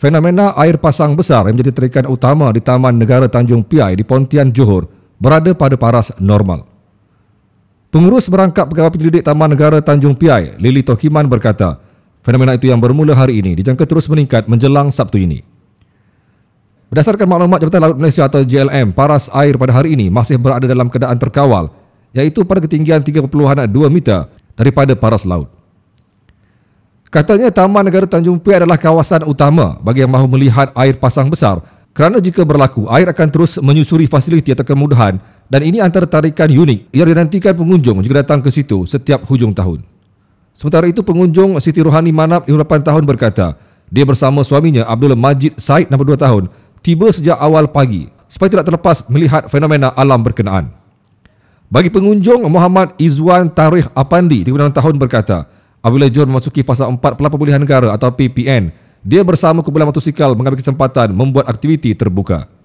Fenomena air pasang besar yang menjadi terikan utama di Taman Negara Tanjung Piai di Pontian Johor berada pada paras normal. Pengurus berangkat pegawai penyelidik Taman Negara Tanjung Piai, Lili Tokiman berkata, fenomena itu yang bermula hari ini dijangka terus meningkat menjelang Sabtu ini. Berdasarkan maklumat Jabatan Laut Malaysia atau JLM, paras air pada hari ini masih berada dalam keadaan terkawal iaitu pada ketinggian 3.2 meter daripada paras laut. Katanya Taman Negara Tanjung Puyak adalah kawasan utama bagi yang mahu melihat air pasang besar kerana jika berlaku, air akan terus menyusuri fasiliti atau kemudahan dan ini antara tarikan unik yang dinantikan pengunjung jika datang ke situ setiap hujung tahun. Sementara itu, pengunjung Siti Rohani Manap, 58 tahun berkata, dia bersama suaminya Abdul Majid Said, 62 tahun, tiba sejak awal pagi supaya tidak terlepas melihat fenomena alam berkenaan. Bagi pengunjung, Muhammad Izwan Tarikh Apandi, 36 tahun berkata, apabila John memasuki fasa 4 Pelan Pemulihan Negara atau PPN, dia bersama kumpulan motosikal mengambil kesempatan membuat aktiviti terbuka.